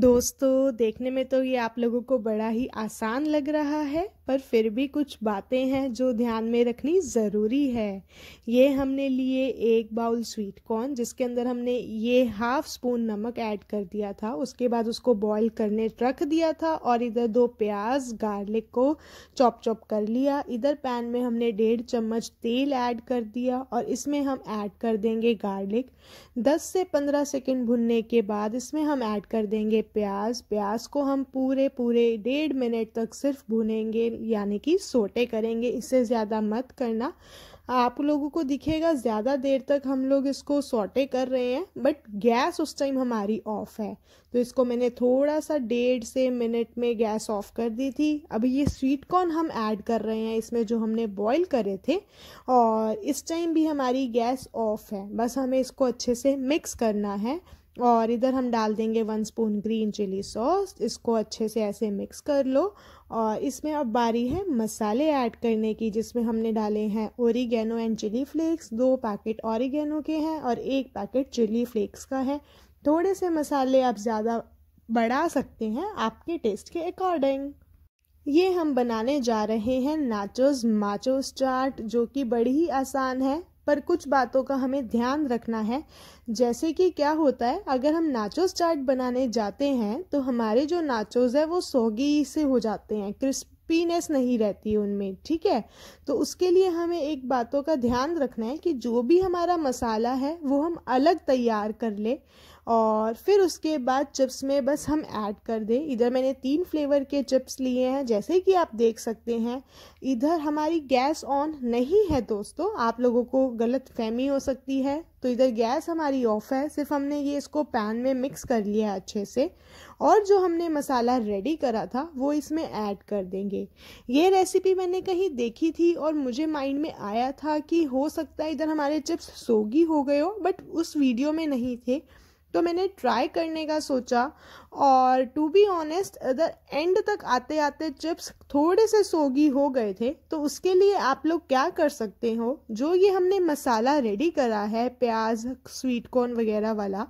दोस्तों देखने में तो ये आप लोगों को बड़ा ही आसान लग रहा है पर फिर भी कुछ बातें हैं जो ध्यान में रखनी ज़रूरी है ये हमने लिए एक बाउल स्वीट कॉर्न जिसके अंदर हमने ये हाफ स्पून नमक ऐड कर दिया था उसके बाद उसको बॉईल करने रख दिया था और इधर दो प्याज गार्लिक को चॉप चॉप कर लिया इधर पैन में हमने डेढ़ चम्मच तेल ऐड कर दिया और इसमें हम ऐड कर देंगे गार्लिक दस से पंद्रह सेकेंड भुनने के बाद इसमें हम ऐड कर देंगे प्याज प्याज को हम पूरे पूरे डेढ़ मिनट तक सिर्फ भुनेंगे यानी कि सोटे करेंगे इससे ज़्यादा मत करना आप लोगों को दिखेगा ज़्यादा देर तक हम लोग इसको सोटे कर रहे हैं बट गैस उस टाइम हमारी ऑफ है तो इसको मैंने थोड़ा सा डेढ़ से मिनट में गैस ऑफ कर दी थी अभी ये स्वीट कॉर्न हम ऐड कर रहे हैं इसमें जो हमने बॉईल करे थे और इस टाइम भी हमारी गैस ऑफ है बस हमें इसको अच्छे से मिक्स करना है और इधर हम डाल देंगे one spoon green chilli sauce इसको अच्छे से ऐसे मिक्स कर लो और इसमें अब बारी है मसाले ऐड करने की जिसमें हमने डाले हैं ओरिगेनो एंड चिली फ्लेक्स दो पैकेट ओरिगेनो के हैं और एक पैकेट चिली फ्लेक्स का है थोड़े से मसाले आप ज़्यादा बढ़ा सकते हैं आपके टेस्ट के अकॉर्डिंग ये हम बनाने जा रहे हैं नाचोस माचोस चाट जो कि बड़ी ही आसान है पर कुछ बातों का हमें ध्यान रखना है जैसे कि क्या होता है अगर हम नाचोस चाट बनाने जाते हैं तो हमारे जो नाचोस है वो सोगी से हो जाते हैं क्रिस्पीनेस नहीं रहती उनमें ठीक है तो उसके लिए हमें एक बातों का ध्यान रखना है कि जो भी हमारा मसाला है वो हम अलग तैयार कर ले और फिर उसके बाद चिप्स में बस हम ऐड कर दें इधर मैंने तीन फ्लेवर के चिप्स लिए हैं जैसे कि आप देख सकते हैं इधर हमारी गैस ऑन नहीं है दोस्तों आप लोगों को गलत फहमी हो सकती है तो इधर गैस हमारी ऑफ है सिर्फ हमने ये इसको पैन में मिक्स कर लिया है अच्छे से और जो हमने मसाला रेडी करा था वो इसमें ऐड कर देंगे ये रेसिपी मैंने कहीं देखी थी और मुझे माइंड में आया था कि हो सकता है इधर हमारे चिप्स सोगी हो गए हो बट उस वीडियो में नहीं थे तो मैंने ट्राई करने का सोचा और टू बी ऑनेस्ट अगर एंड तक आते आते चिप्स थोड़े से सोगी हो गए थे तो उसके लिए आप लोग क्या कर सकते हो जो ये हमने मसाला रेडी करा है प्याज स्वीट कॉर्न वगैरह वाला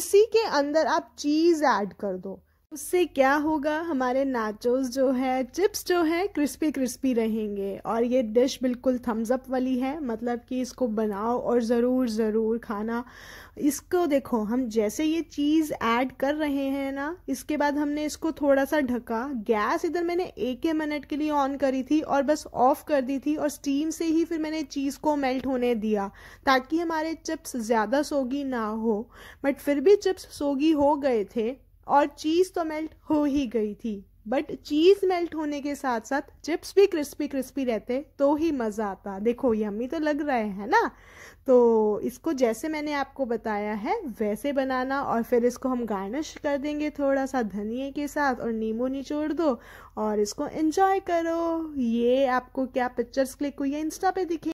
इसी के अंदर आप चीज़ ऐड कर दो उससे क्या होगा हमारे नाचोस जो है चिप्स जो है क्रिस्पी क्रिस्पी रहेंगे और ये डिश बिल्कुल थम्स अप वाली है मतलब कि इसको बनाओ और ज़रूर ज़रूर खाना इसको देखो हम जैसे ये चीज़ ऐड कर रहे हैं ना इसके बाद हमने इसको थोड़ा सा ढका गैस इधर मैंने एक ही मिनट के लिए ऑन करी थी और बस ऑफ़ कर दी थी और स्टीम से ही फिर मैंने चीज़ को मेल्ट होने दिया ताकि हमारे चिप्स ज़्यादा सोगी ना हो बट फिर भी चिप्स सोगी हो गए थे और चीज़ तो मेल्ट हो ही गई थी बट चीज़ मेल्ट होने के साथ साथ चिप्स भी क्रिस्पी क्रिस्पी रहते तो ही मज़ा आता देखो ये यम्मी तो लग रहे हैं ना तो इसको जैसे मैंने आपको बताया है वैसे बनाना और फिर इसको हम गार्निश कर देंगे थोड़ा सा धनिए के साथ और नींबू निचोड़ दो और इसको एंजॉय करो ये आपको क्या पिक्चर्स क्लिक हुई है इंस्टा पे दिखे